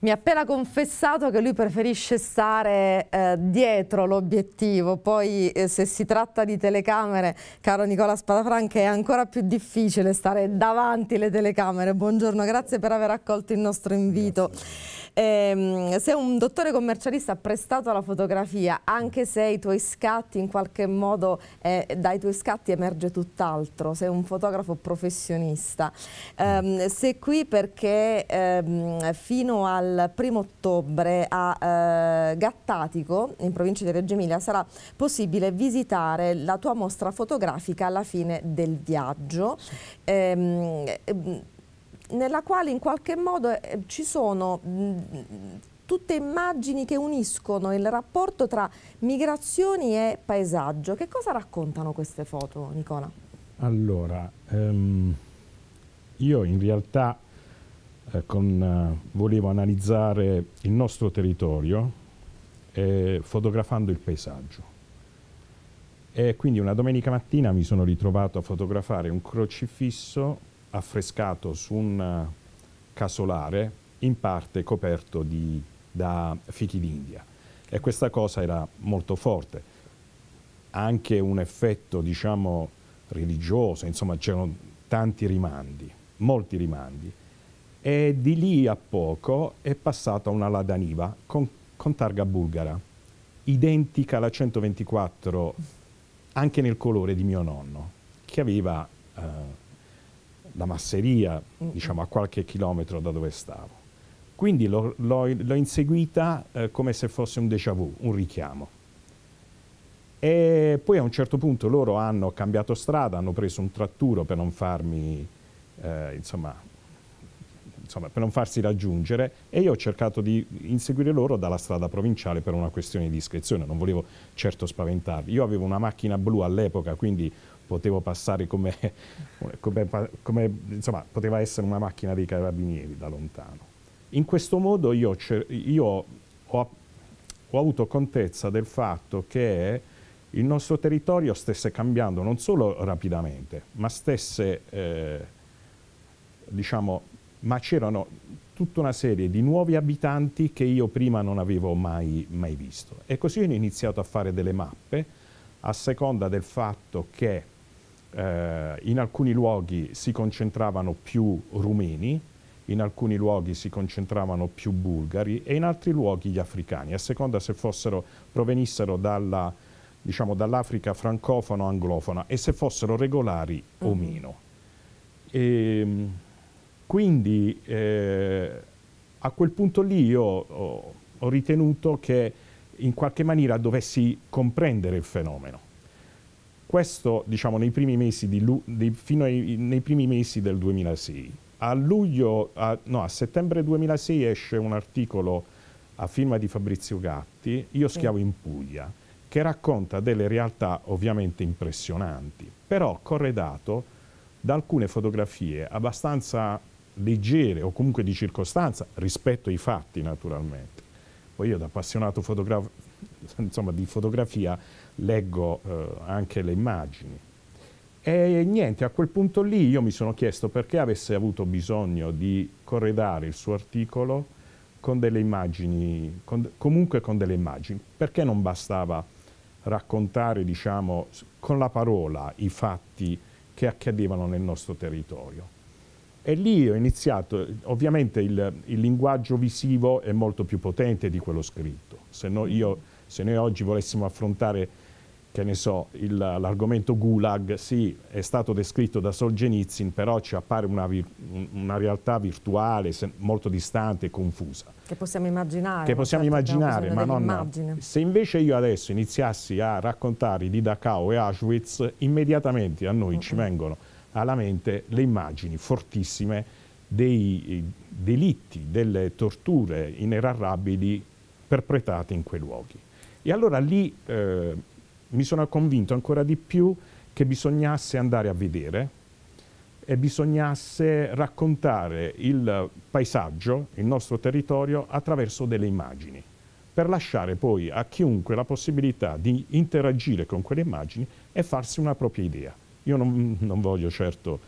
mi ha appena confessato che lui preferisce stare eh, dietro l'obiettivo, poi eh, se si tratta di telecamere, caro Nicola Spadafranca, è ancora più difficile stare davanti le telecamere. Buongiorno, grazie per aver accolto il nostro invito. Grazie ehm, se un dottore commercialista ha prestato la fotografia, anche se i tuoi scatti in qualche modo, eh, dai tuoi scatti emerge tutt'altro, sei un fotografo professionista, ehm, sei qui perché ehm, fino al primo ottobre a eh, Gattatico, in provincia di Reggio Emilia, sarà possibile visitare la tua mostra fotografica alla fine del viaggio. Ehm, ehm nella quale in qualche modo eh, ci sono mh, tutte immagini che uniscono il rapporto tra migrazioni e paesaggio. Che cosa raccontano queste foto, Nicola? Allora, ehm, io in realtà eh, con, eh, volevo analizzare il nostro territorio eh, fotografando il paesaggio. E quindi una domenica mattina mi sono ritrovato a fotografare un crocifisso affrescato su un eh, casolare in parte coperto di, da fichi d'India e questa cosa era molto forte. Anche un effetto, diciamo, religioso, insomma, c'erano tanti rimandi, molti rimandi. E di lì a poco è passata una Ladaniva con, con targa bulgara, identica alla 124 anche nel colore di mio nonno, che aveva eh, la masseria, diciamo a qualche chilometro da dove stavo. Quindi l'ho inseguita eh, come se fosse un déjà vu, un richiamo. E poi a un certo punto loro hanno cambiato strada, hanno preso un tratturo per non farmi, eh, insomma, insomma, per non farsi raggiungere e io ho cercato di inseguire loro dalla strada provinciale per una questione di iscrizione, non volevo certo spaventarli. Io avevo una macchina blu all'epoca, quindi potevo passare come, come, come insomma, poteva essere una macchina dei carabinieri da lontano. In questo modo io, io ho, ho, avuto contezza del fatto che il nostro territorio stesse cambiando non solo rapidamente, ma stesse, eh, diciamo, ma c'erano tutta una serie di nuovi abitanti che io prima non avevo mai, mai visto. E così ho iniziato a fare delle mappe a seconda del fatto che eh, in alcuni luoghi si concentravano più rumeni, in alcuni luoghi si concentravano più bulgari e in altri luoghi gli africani, a seconda se fossero, provenissero dalla, diciamo, dall'Africa francofona o anglofona e se fossero regolari mm. o mm-hmm. meno. E, ehm, quindi eh, a quel punto lì io ho, ho ritenuto che in qualche maniera dovessi comprendere il fenomeno questo diciamo, nei primi mesi di, di, fino ai, nei primi mesi del 2006. A, luglio, a, no, a settembre 2006 esce un articolo a firma di Fabrizio Gatti, Io schiavo in Puglia, che racconta delle realtà ovviamente impressionanti, però corredato da alcune fotografie abbastanza leggere o comunque di circostanza rispetto ai fatti naturalmente. Poi io da appassionato insomma, di fotografia leggo eh, anche le immagini. E niente, a quel punto lì io mi sono chiesto perché avesse avuto bisogno di corredare il suo articolo con delle immagini, con, comunque con delle immagini, perché non bastava raccontare, diciamo, con la parola i fatti che accadevano nel nostro territorio. E lì ho iniziato, ovviamente il, il linguaggio visivo è molto più potente di quello scritto, se no io se noi oggi volessimo affrontare, che ne so, l'argomento Gulag, sì, è stato descritto da Solzhenitsyn, però ci appare una, una realtà virtuale molto distante e confusa. Che possiamo immaginare. Che possiamo certo, immaginare, ma non... Se invece io adesso iniziassi a raccontare di Dachau e Auschwitz, immediatamente a noi mm ci vengono alla mente le immagini fortissime dei delitti, delle torture inerarrabili perpetrate in quei luoghi. E allora lì eh, mi sono convinto ancora di più che bisognasse andare a vedere e bisognasse raccontare il paesaggio, il nostro territorio, attraverso delle immagini, per lasciare poi a chiunque la possibilità di interagire con quelle immagini e farsi una propria idea. Io non, non voglio certo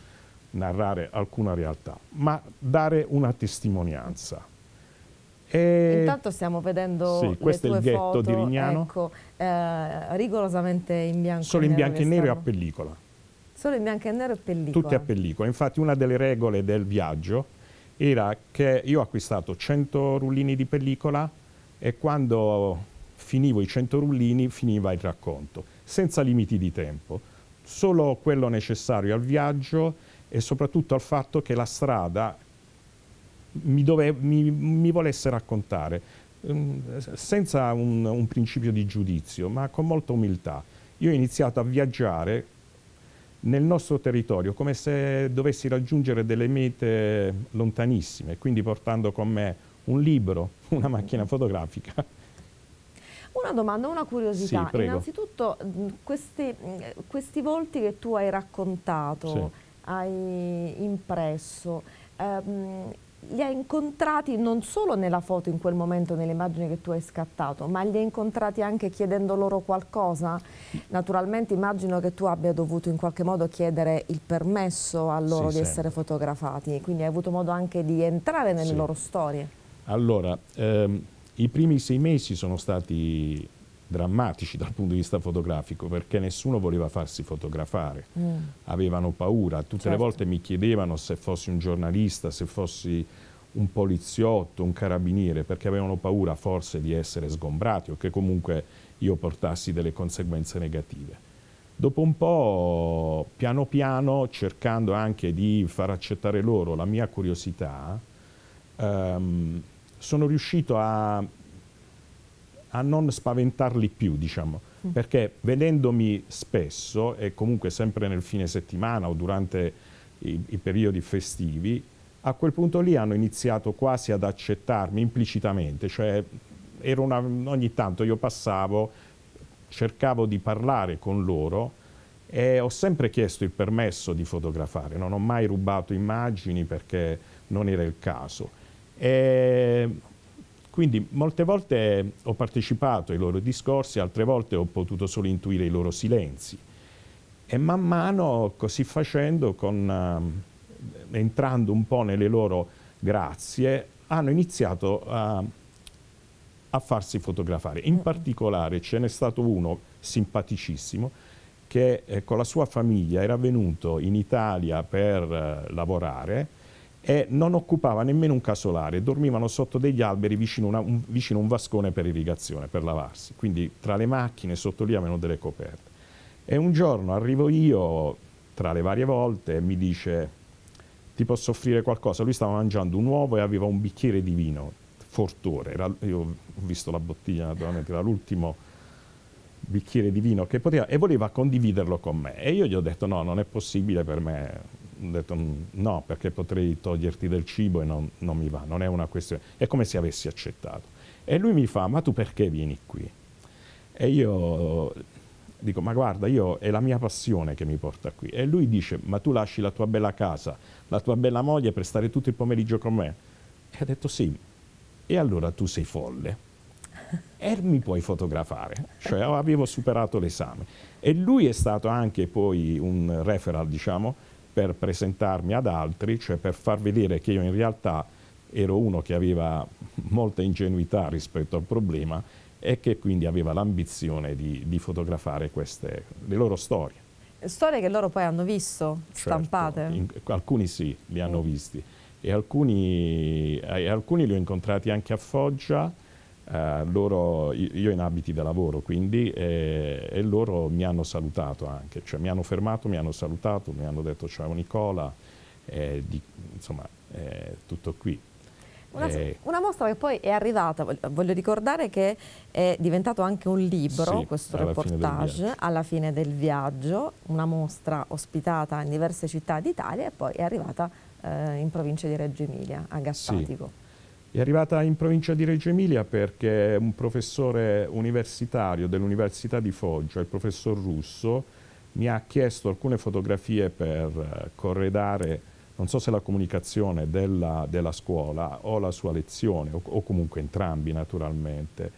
narrare alcuna realtà, ma dare una testimonianza. E... Intanto stiamo vedendo sì, questo è il ghetto foto, di Rignano. Ecco, eh, rigorosamente in bianco Solo e nero. in bianco e nero e a pellicola. Solo in bianco e nero e pellicola. Tutte a pellicola. Infatti una delle regole del viaggio era che io ho acquistato 100 rullini di pellicola e quando finivo i 100 rullini finiva il racconto, senza limiti di tempo. Solo quello necessario al viaggio e soprattutto al fatto che la strada mi, dove, mi, mi volesse raccontare, mm, senza un, un principio di giudizio, ma con molta umiltà. Io ho iniziato a viaggiare nel nostro territorio come se dovessi raggiungere delle mete lontanissime, quindi portando con me un libro, una macchina fotografica. Una domanda, una curiosità. Sì, Innanzitutto mm, questi, mm, questi, volti che tu hai raccontato, sì. hai impresso, ehm, li hai incontrati non solo nella foto in quel momento, nelle immagini che tu hai scattato, ma li hai incontrati anche chiedendo loro qualcosa? Naturalmente immagino che tu abbia dovuto in qualche modo chiedere il permesso a loro sì, di sempre. Certo. essere fotografati, quindi hai avuto modo anche di entrare nelle sì. loro storie. Allora, ehm, i primi sei mesi sono stati drammatici dal punto di vista fotografico perché nessuno voleva farsi fotografare, mm. avevano paura, tutte certo. le volte mi chiedevano se fossi un giornalista, se fossi un poliziotto, un carabiniere, perché avevano paura forse di essere sgombrati o che comunque io portassi delle conseguenze negative. Dopo un po', piano piano, cercando anche di far accettare loro la mia curiosità, ehm, sono riuscito a a non spaventarli più, diciamo, mm. perché vedendomi spesso e comunque sempre nel fine settimana o durante i, i periodi festivi, a quel punto lì hanno iniziato quasi ad accettarmi implicitamente, cioè una, ogni tanto io passavo, cercavo di parlare con loro e ho sempre chiesto il permesso di fotografare, non ho mai rubato immagini perché non era il caso. E quindi molte volte ho partecipato ai loro discorsi, altre volte ho potuto solo intuire i loro silenzi. E man mano, così facendo, con, eh, entrando un po' nelle loro grazie, hanno iniziato a, a farsi fotografare. In particolare ce n'è stato uno simpaticissimo che eh, con la sua famiglia era venuto in Italia per eh, lavorare e non occupava nemmeno un casolare, dormivano sotto degli alberi vicino, a un, un, vascone per irrigazione, per lavarsi, quindi tra le macchine sotto lì avevano delle coperte. E un giorno arrivo io, tra le varie volte, e mi dice ti posso offrire qualcosa, lui stava mangiando un uovo e aveva un bicchiere di vino, fortore, era, io ho visto la bottiglia naturalmente, era l'ultimo bicchiere di vino che poteva e voleva condividerlo con me e io gli ho detto no, non è possibile per me ho detto mm, no, perché potrei toglierti del cibo e non, non mi va, non è una questione, è come se avessi accettato. E lui mi fa, ma tu perché vieni qui? E io dico, ma guarda, io, è la mia passione che mi porta qui. E lui dice, ma tu lasci la tua bella casa, la tua bella moglie per stare tutto il pomeriggio con me? E ha detto sì. E allora tu sei folle e mi puoi fotografare, cioè avevo superato l'esame. E lui è stato anche poi un referral, diciamo, per presentarmi ad altri, cioè per far vedere che io in realtà ero uno che aveva molta ingenuità rispetto al problema e che quindi aveva l'ambizione di, di, fotografare queste, le loro storie. Storie che loro poi hanno visto, certo, stampate? Certo, in, alcuni sì, li hanno mm. visti e alcuni, e alcuni li ho incontrati anche a Foggia Uh, loro, io in abiti da lavoro quindi eh, e loro mi hanno salutato anche, cioè mi hanno fermato, mi hanno salutato, mi hanno detto ciao Nicola, eh, di, insomma eh, tutto qui. Una, una, mostra che poi è arrivata, voglio ricordare che è diventato anche un libro sì, questo alla reportage fine alla fine del viaggio, una mostra ospitata in diverse città d'Italia e poi è arrivata eh, in provincia di Reggio Emilia, a Gassatico. Sì. È arrivata in provincia di Reggio Emilia perché un professore universitario dell'Università di Foggia, il professor Russo, mi ha chiesto alcune fotografie per eh, corredare, non so se la comunicazione della, della scuola o la sua lezione, o, o comunque entrambi naturalmente.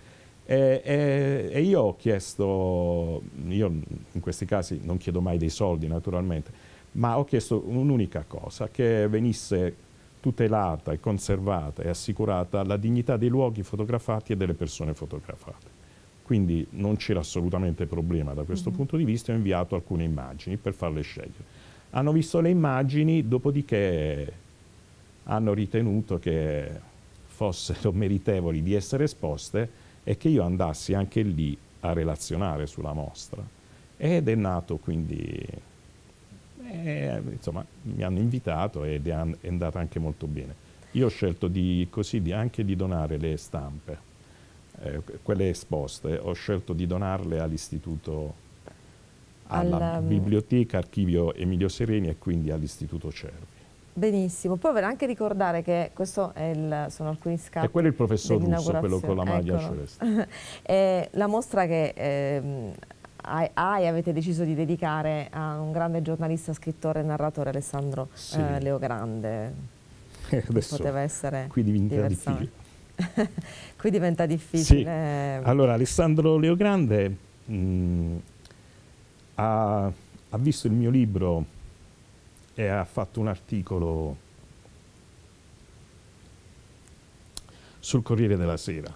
E, e, e io ho chiesto, io in questi casi non chiedo mai dei soldi naturalmente, ma ho chiesto un'unica cosa, che venisse tutelata e conservata e assicurata la dignità dei luoghi fotografati e delle persone fotografate. Quindi non c'era assolutamente problema da questo mm -hmm. punto di vista, ho inviato alcune immagini per farle scegliere. Hanno visto le immagini, dopodiché hanno ritenuto che fossero meritevoli di essere esposte e che io andassi anche lì a relazionare sulla mostra. Ed è nato quindi eh, insomma mi hanno invitato ed è andata anche molto bene. Io ho scelto di, così di, anche di donare le stampe, eh, quelle esposte, ho scelto di donarle all'istituto, alla Al, biblioteca archivio Emilio Sereni e quindi all'istituto Cervi. Benissimo, poi vorrei anche ricordare che questo il, sono alcuni scatti. E quello è il professor Russo, quello con la maglia celeste. la mostra che eh, AI avete deciso di dedicare a un grande giornalista, scrittore e narratore Alessandro eh, sì. eh, Leogrande. Eh, poteva essere qui diventa difficile. qui diventa difficile. Sì. Allora, Alessandro Leogrande mh, mm, ha, ha visto il mio libro e ha fatto un articolo sul Corriere della Sera,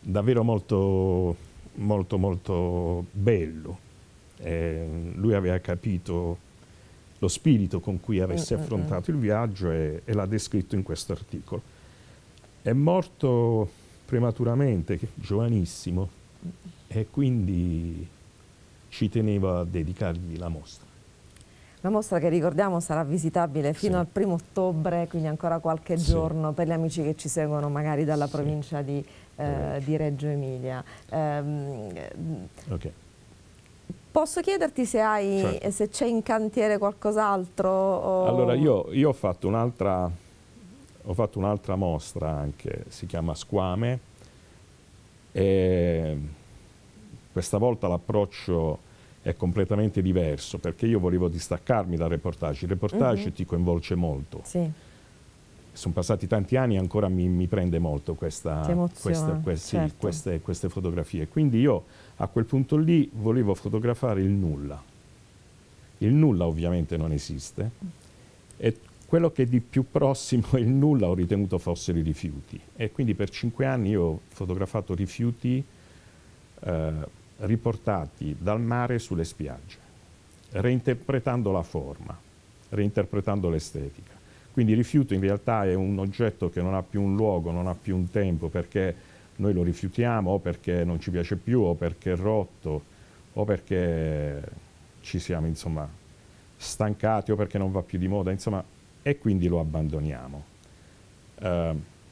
davvero molto molto molto bello. Eh, lui aveva capito lo spirito con cui avesse mm, mm, mm. affrontato il viaggio e, e l'ha descritto in questo articolo. È morto prematuramente, giovanissimo, e quindi ci tenevo a dedicargli la mostra. La mostra che ricordiamo sarà visitabile fino sì. al primo ottobre, quindi ancora qualche sì. giorno per gli amici che ci seguono magari dalla sì. provincia di eh, di Reggio Emilia. Ehm, okay. Posso chiederti se certo. c'è certo. in cantiere qualcos'altro? O... Allora, io, io, ho fatto un'altra mostra anche, si chiama Squame, e questa volta l'approccio è completamente diverso, perché io volevo distaccarmi dal reportage. Il reportage mm -hmm. ti coinvolge molto. Sì sono passati tanti anni e ancora mi, mi prende molto questa, questa, questi, certo. queste, queste, fotografie. Quindi io a quel punto lì volevo fotografare il nulla. Il nulla ovviamente non esiste e quello che di più prossimo è il nulla ho ritenuto fossero i rifiuti e quindi per cinque anni io ho fotografato rifiuti eh, riportati dal mare sulle spiagge, reinterpretando la forma, reinterpretando l'estetica quindi il rifiuto in realtà è un oggetto che non ha più un luogo, non ha più un tempo perché noi lo rifiutiamo o perché non ci piace più o perché è rotto o perché ci siamo insomma, stancati o perché non va più di moda, insomma, e quindi lo abbandoniamo. Uh,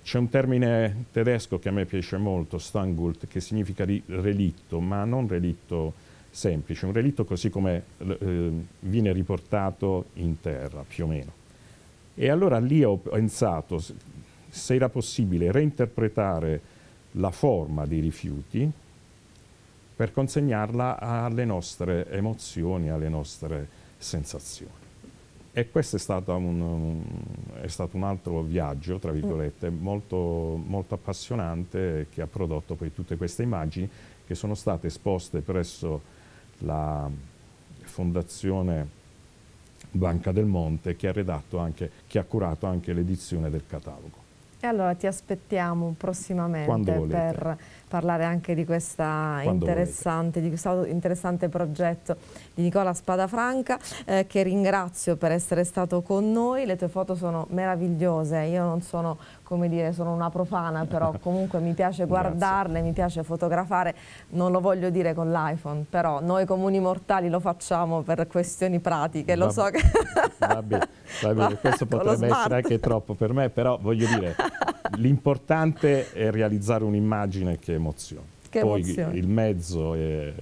c'è un termine tedesco che a me piace molto, Stangult, che significa relitto, ma non relitto semplice, un relitto così come eh, viene riportato in terra, più o meno. E allora lì ho pensato se era possibile reinterpretare la forma dei rifiuti per consegnarla alle nostre emozioni, alle nostre sensazioni. E questo è stato un, è stato un altro viaggio, tra virgolette, mm. molto, molto appassionante che ha prodotto poi tutte queste immagini che sono state esposte presso la Fondazione Banca del Monte che ha, anche, che ha curato anche l'edizione del catalogo. E allora ti aspettiamo prossimamente per parlare anche di, interessante, di, questo interessante progetto di Nicola Spadafranca eh, che ringrazio per essere stato con noi. Le tue foto sono meravigliose, io non sono come dire, sono una profana, però comunque mi piace guardarle, mi piace fotografare, non lo voglio dire con l'iPhone, però noi comuni mortali lo facciamo per questioni pratiche, va, lo so che... Va bene, va bene. questo potrebbe essere anche troppo per me, però voglio dire, l'importante è realizzare un'immagine che emoziona. Che Poi il mezzo è,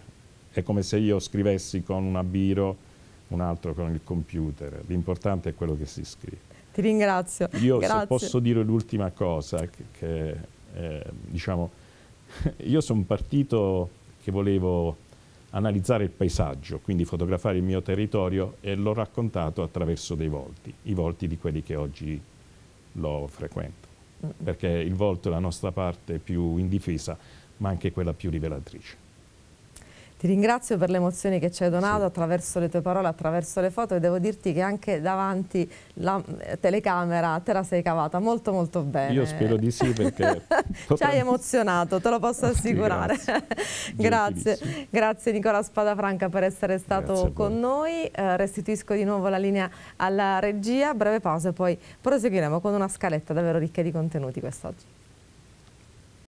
è, come se io scrivessi con una biro, un altro con il computer. L'importante è quello che si scrive. Ti ringrazio. Io Grazie. se posso dire l'ultima cosa, che, che eh, diciamo, io sono partito che volevo analizzare il paesaggio, quindi fotografare il mio territorio e l'ho raccontato attraverso dei volti, i volti di quelli che oggi lo frequentano perché il volto è la nostra parte più indifesa, ma anche quella più rivelatrice. Ti ringrazio per le emozioni che ci hai donato sì. attraverso le tue parole, attraverso le foto e devo dirti che anche davanti la eh, telecamera te la sei cavata molto molto bene. Io spero di sì perché... ci hai emozionato, te lo posso ah, assicurare. grazie. grazie. grazie Nicola Spadafranca per essere stato con noi. Eh, restituisco di nuovo la linea alla regia, breve pausa e poi proseguiremo con una scaletta davvero ricca di contenuti quest'oggi.